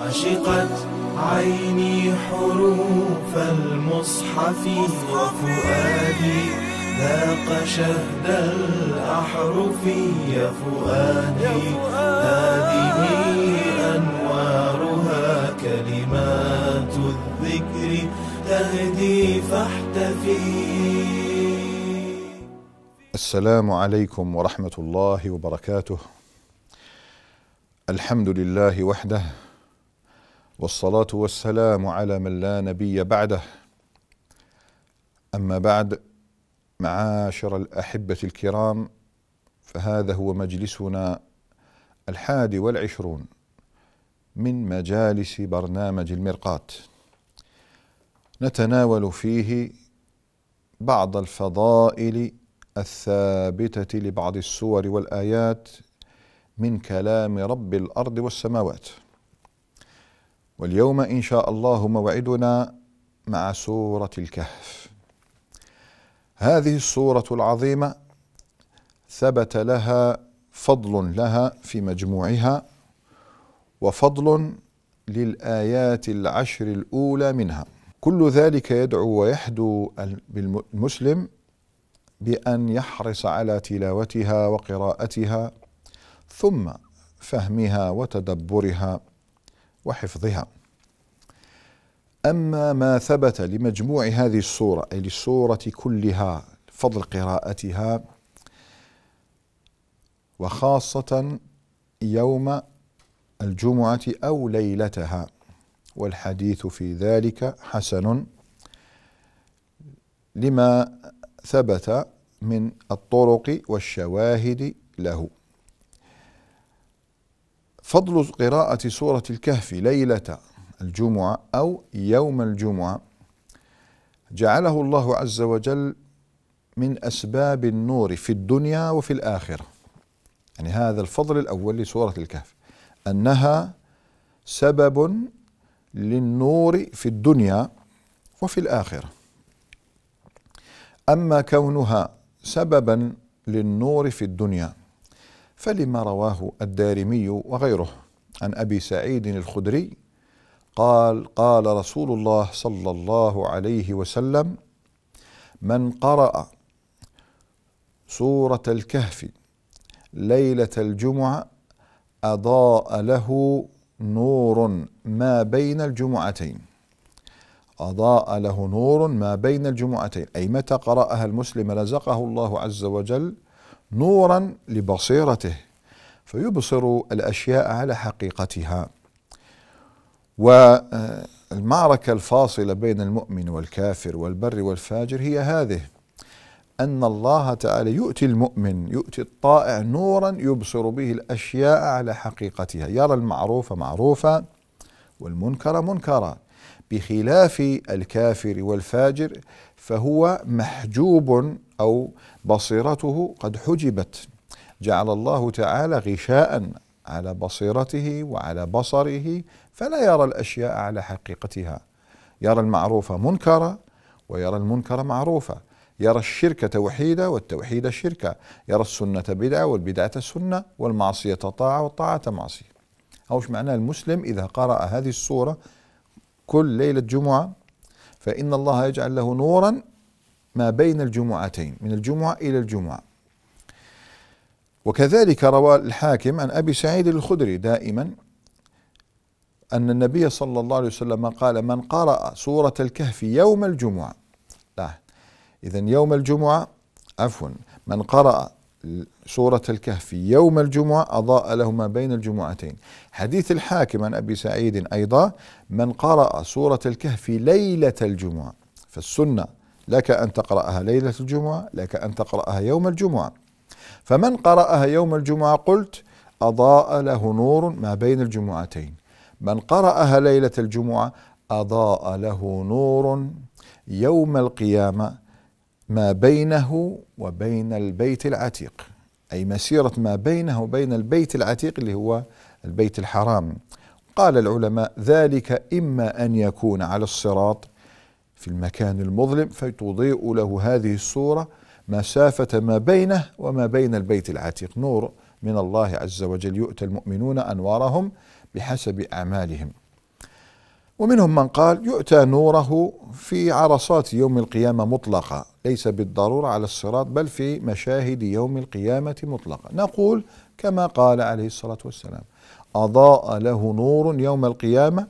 عشقت عيني حروف المصحف وفؤادي ذاق شهد الأحرف يا فؤادي هذه أنوارها كلمات الذكر تهدي فاحتفي السلام عليكم ورحمة الله وبركاته الحمد لله وحده والصلاة والسلام على من لا نبي بعده أما بعد معاشر الأحبة الكرام فهذا هو مجلسنا الحادي والعشرون من مجالس برنامج المرقات نتناول فيه بعض الفضائل الثابتة لبعض السور والآيات من كلام رب الأرض والسماوات واليوم إن شاء الله موعدنا مع سورة الكهف هذه السورة العظيمة ثبت لها فضل لها في مجموعها وفضل للآيات العشر الأولى منها كل ذلك يدعو ويحدو بالمسلم بأن يحرص على تلاوتها وقراءتها ثم فهمها وتدبرها وحفظها أما ما ثبت لمجموع هذه الصورة أي للصورة كلها فضل قراءتها وخاصة يوم الجمعة أو ليلتها والحديث في ذلك حسن لما ثبت من الطرق والشواهد له فضل قراءة سورة الكهف ليلة الجمعة أو يوم الجمعة جعله الله عز وجل من أسباب النور في الدنيا وفي الآخرة يعني هذا الفضل الأول لسورة الكهف أنها سبب للنور في الدنيا وفي الآخرة أما كونها سببا للنور في الدنيا فلما رواه الدارمي وغيره عن ابي سعيد الخدري قال قال رسول الله صلى الله عليه وسلم من قرأ سورة الكهف ليلة الجمعة أضاء له نور ما بين الجمعتين أضاء له نور ما بين الجمعتين أي متى قرأها المسلم رزقه الله عز وجل نورا لبصيرته فيبصر الاشياء على حقيقتها والمعركه الفاصله بين المؤمن والكافر والبر والفاجر هي هذه ان الله تعالى يؤتي المؤمن يؤتي الطائع نورا يبصر به الاشياء على حقيقتها يرى المعروف معروفا والمنكر منكرا بخلاف الكافر والفاجر فهو محجوب او بصيرته قد حجبت جعل الله تعالى غشاء على بصيرته وعلى بصره فلا يرى الاشياء على حقيقتها يرى المعروف منكرا ويرى المنكر معروفا يرى الشرك توحيدا والتوحيد شركا يرى السنة بدعة والبدعة سنة والمعصية طاعة والطاعة معصية أوش معناه المسلم إذا قرأ هذه الصورة كل ليلة جمعة فإن الله يجعل له نورا ما بين الجمعتين من الجمعة إلى الجمعة وكذلك روى الحاكم عن أبي سعيد الخدري دائما أن النبي صلى الله عليه وسلم قال من قرأ سورة الكهف يوم الجمعة لا إذا يوم الجمعة عفوا من قرأ سورة الكهف يوم الجمعة أضاء له ما بين الجمعتين حديث الحاكم عن أبي سعيد أيضا من قرأ سورة الكهف ليلة الجمعة فالسنة لك أن تقرأها ليلة الجمعة لك أن تقرأها يوم الجمعة فمن قرأها يوم الجمعة قلت أضاء له نور ما بين الجمعتين من قرأها ليلة الجمعة أضاء له نور يوم القيامة ما بينه وبين البيت العتيق أي مسيرة ما بينه وبين البيت العتيق اللي هو البيت الحرام قال العلماء ذلك إما أن يكون على الصراط في المكان المظلم فتضيء له هذه الصورة مسافة ما بينه وما بين البيت العتيق نور من الله عز وجل يؤتى المؤمنون أنوارهم بحسب أعمالهم ومنهم من قال يؤتى نوره في عرصات يوم القيامة مطلقة ليس بالضرورة على الصراط بل في مشاهد يوم القيامة مطلقة نقول كما قال عليه الصلاة والسلام أضاء له نور يوم القيامة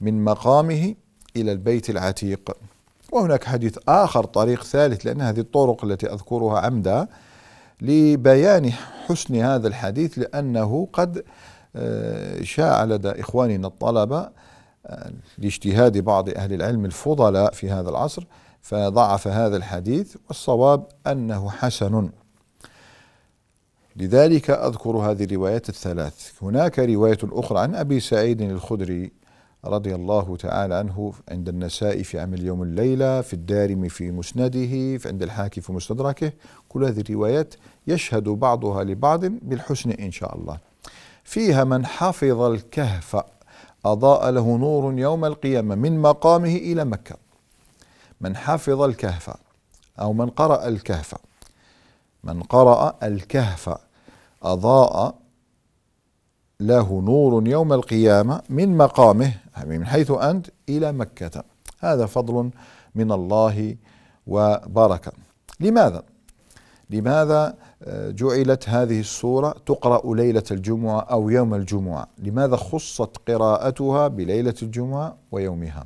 من مقامه إلى البيت العتيق وهناك حديث آخر طريق ثالث لأن هذه الطرق التي أذكرها عمدا لبيان حسن هذا الحديث لأنه قد آه، شاع لدى إخواننا الطلبة لاجتهاد بعض أهل العلم الفضلاء في هذا العصر فضعف هذا الحديث والصواب أنه حسن لذلك أذكر هذه الروايات الثلاث هناك رواية أخرى عن أبي سعيد الخدري رضي الله تعالى عنه عند النساء في عمل يوم الليلة في الدارم في مسنده في عند الحاكي في مستدركه كل هذه الروايات يشهد بعضها لبعض بالحسن إن شاء الله فيها من حفظ الكهف أضاء له نور يوم القيامة من مقامه إلى مكة من حفظ الكهف أو من قرأ الكهف من قرأ الكهف أضاء له نور يوم القيامة من مقامه من حيث أنت إلى مكة هذا فضل من الله وبركة لماذا؟ لماذا جعلت هذه الصورة تقرأ ليلة الجمعة أو يوم الجمعة لماذا خصت قراءتها بليلة الجمعة ويومها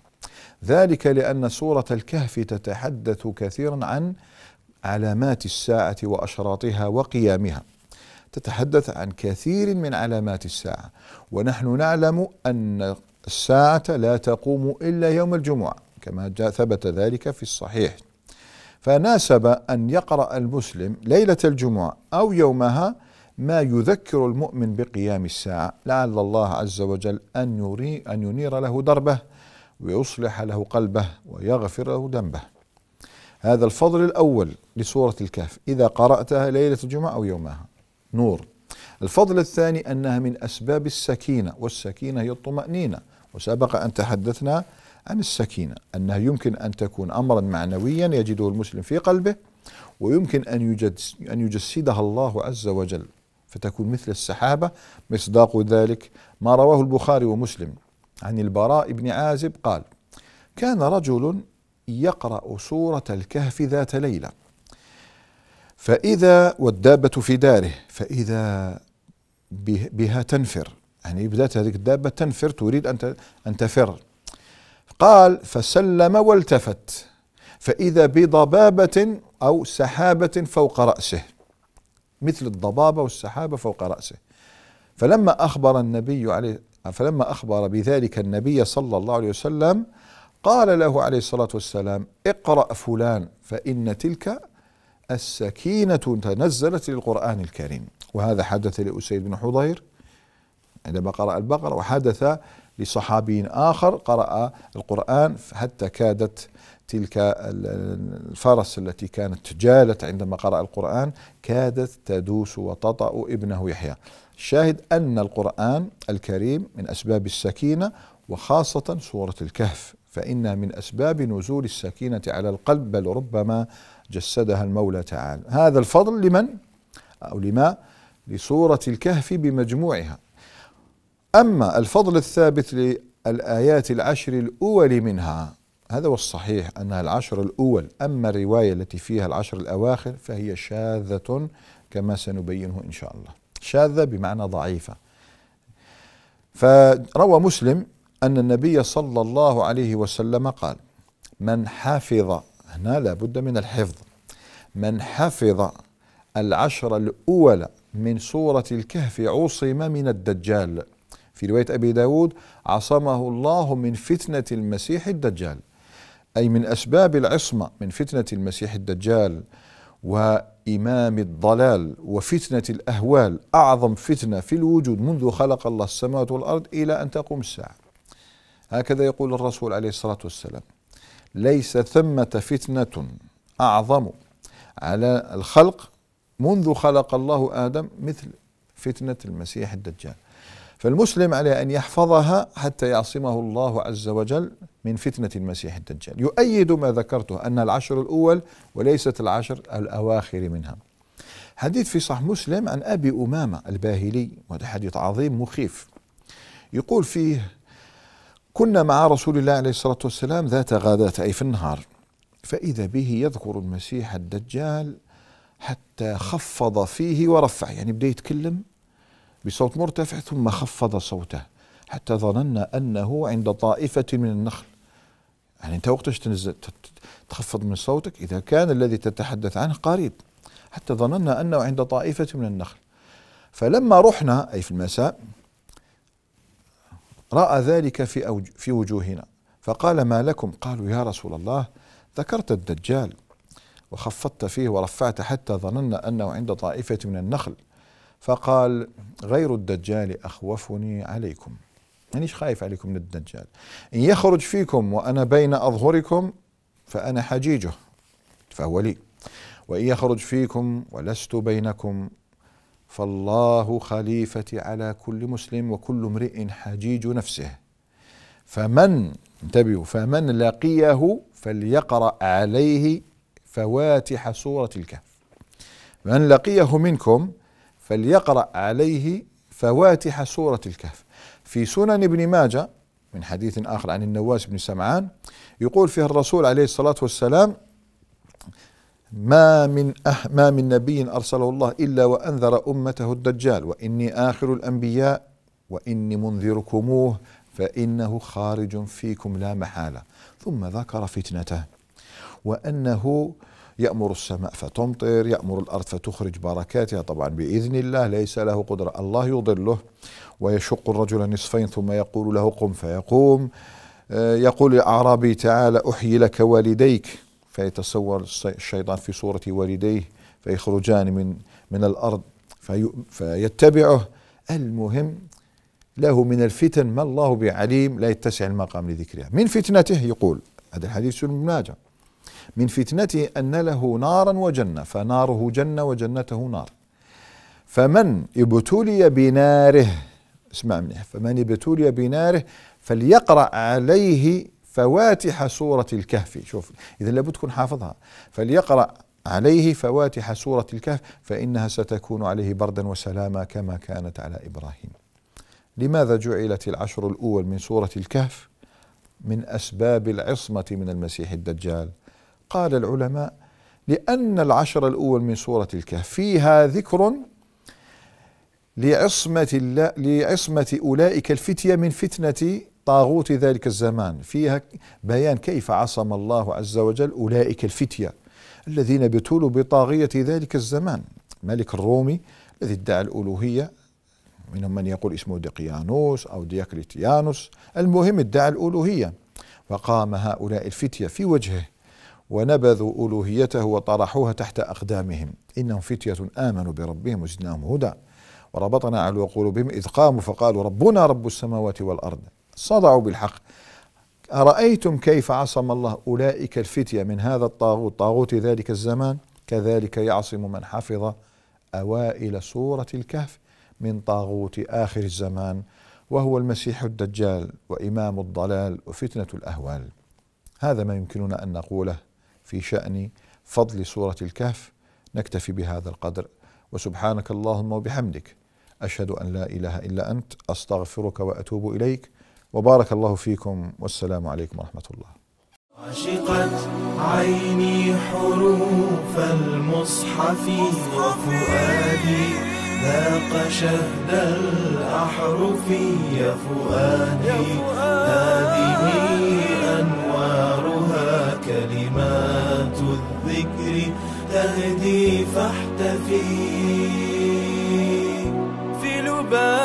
ذلك لأن سورة الكهف تتحدث كثيرا عن علامات الساعة وأشراطها وقيامها تتحدث عن كثير من علامات الساعة ونحن نعلم أن الساعة لا تقوم إلا يوم الجمعة كما جاء ثبت ذلك في الصحيح فناسب أن يقرأ المسلم ليلة الجمعة أو يومها ما يذكر المؤمن بقيام الساعة لعل الله عز وجل أن, يري أن ينير له دربه ويصلح له قلبه ويغفر له ذنبه هذا الفضل الأول لسورة الكهف إذا قرأتها ليلة الجمعة أو يومها نور الفضل الثاني أنها من أسباب السكينة والسكينة هي الطمأنينة وسبق أن تحدثنا عن السكينة أنها يمكن أن تكون أمرا معنويا يجده المسلم في قلبه ويمكن أن, أن يجسدها الله عز وجل فتكون مثل السحابة مصداق ذلك ما رواه البخاري ومسلم عن البراء بن عازب قال كان رجل يقرأ سورة الكهف ذات ليلة فإذا والدابة في داره فإذا بها تنفر يعني بدأت هذه الدابة تنفر تريد أن أن تفر قال فسلم والتفت فإذا بضبابة أو سحابة فوق رأسه مثل الضبابة والسحابة فوق رأسه فلما أخبر النبي عليه فلما أخبر بذلك النبي صلى الله عليه وسلم قال له عليه الصلاة والسلام اقرأ فلان فإن تلك السكينة تنزلت للقرآن الكريم وهذا حدث لأسيد بن حضير عندما قرأ البقرة وحدث لصحابي آخر قرأ القرآن حتى كادت تلك الفرس التي كانت جالت عندما قرأ القرآن كادت تدوس وتطأ ابنه يحيى الشاهد أن القرآن الكريم من أسباب السكينة وخاصة سورة الكهف فإنها من أسباب نزول السكينة على القلب بل ربما جسدها المولى تعالى هذا الفضل لمن؟ أو لما؟ لسورة الكهف بمجموعها أما الفضل الثابت للآيات العشر الأول منها هذا هو الصحيح أنها العشر الأول أما الرواية التي فيها العشر الأواخر فهي شاذة كما سنبينه إن شاء الله شاذة بمعنى ضعيفة فروى مسلم أن النبي صلى الله عليه وسلم قال من حفظ هنا لابد من الحفظ من حفظ العشر الأول من سورة الكهف عصم من الدجال في رواية أبي داود عصمه الله من فتنة المسيح الدجال أي من أسباب العصمة من فتنة المسيح الدجال وإمام الضلال وفتنة الأهوال أعظم فتنة في الوجود منذ خلق الله السماوات والأرض إلى أن تقوم الساعة هكذا يقول الرسول عليه الصلاة والسلام ليس ثمة فتنة أعظم على الخلق منذ خلق الله آدم مثل فتنة المسيح الدجال فالمسلم عليه أن يحفظها حتى يعصمه الله عز وجل من فتنة المسيح الدجال يؤيد ما ذكرته أن العشر الأول وليست العشر الأواخر منها حديث في صح مسلم عن أبي أمامة الباهلي وهذا حديث عظيم مخيف يقول فيه كنا مع رسول الله عليه الصلاة والسلام ذات غداة أي في النهار فإذا به يذكر المسيح الدجال حتى خفض فيه ورفع يعني بدأ يتكلم بصوت مرتفع ثم خفض صوته حتى ظننا أنه عند طائفة من النخل يعني أنت وقتش تنزل تخفض من صوتك إذا كان الذي تتحدث عنه قريب حتى ظننا أنه عند طائفة من النخل فلما رحنا أي في المساء رأى ذلك في, أوج في وجوهنا فقال ما لكم قالوا يا رسول الله ذكرت الدجال وخفضت فيه ورفعت حتى ظننا أنه عند طائفة من النخل فقال غير الدجال أخوفني عليكم مانيش يعني خايف عليكم من الدجال إن يخرج فيكم وأنا بين أظهركم فأنا حجيجه فهو لي وإن يخرج فيكم ولست بينكم فالله خليفتي على كل مسلم وكل امرئ حجيج نفسه فمن انتبهوا فمن لقيه فليقرأ عليه فواتح سورة الكهف من لقيه منكم فليقرأ عليه فواتح سورة الكهف في سنن ابن ماجه من حديث آخر عن النواس بن سمعان يقول فيه الرسول عليه الصلاة والسلام ما من أه ما من نبي أرسله الله إلا وأنذر أمته الدجال وإني آخر الأنبياء وإني منذركموه فإنه خارج فيكم لا محالة ثم ذكر فتنته وأنه يأمر السماء فتمطر يأمر الأرض فتخرج بركاتها طبعا بإذن الله ليس له قدرة الله يضله ويشق الرجل نصفين ثم يقول له قم فيقوم آه، يقول الأعرابي تعالى أحيي لك والديك فيتصور الشيطان في صورة والديه فيخرجان من من الأرض في فيتبعه المهم له من الفتن ما الله بعليم لا يتسع المقام لذكرها من فتنته يقول هذا الحديث المناجم من فتنته أن له نارا وجنة فناره جنة وجنته نار فمن ابتلي بناره اسمع منيح فمن ابتلي بناره فليقرأ عليه فواتح سورة الكهف شوف إذا لابد تكون حافظها فليقرأ عليه فواتح سورة الكهف فإنها ستكون عليه بردا وسلاما كما كانت على إبراهيم لماذا جعلت العشر الأول من سورة الكهف من أسباب العصمة من المسيح الدجال قال العلماء لأن العشر الأول من سورة الكهف فيها ذكر لعصمة, الله لعصمة أولئك الفتية من فتنة طاغوت ذلك الزمان فيها بيان كيف عصم الله عز وجل أولئك الفتية الذين بتولوا بطاغية ذلك الزمان ملك الرومي الذي ادعى الألوهية منهم من يقول اسمه دقيانوس أو دياكليتيانوس المهم ادعى الألوهية وقام هؤلاء الفتية في وجهه ونبذوا ألوهيته وطرحوها تحت أقدامهم إنهم فتية آمنوا بربهم وزدناهم هدى وربطنا على قلوبهم إذ قاموا فقالوا ربنا رب السماوات والأرض صدعوا بالحق أرأيتم كيف عصم الله أولئك الفتية من هذا الطاغوت طاغوت ذلك الزمان كذلك يعصم من حفظ أوائل سورة الكهف من طاغوت آخر الزمان وهو المسيح الدجال وإمام الضلال وفتنة الأهوال هذا ما يمكننا أن نقوله في شأن فضل سورة الكهف نكتفي بهذا القدر وسبحانك اللهم وبحمدك أشهد أن لا إله إلا أنت أستغفرك وأتوب إليك وبارك الله فيكم والسلام عليكم ورحمة الله عشقت عيني حروف المصحف وفؤادي ذاق شهد الأحرف يا فؤادي هذه أنواع كلمات الذكر تهدي فاحتفي في لباب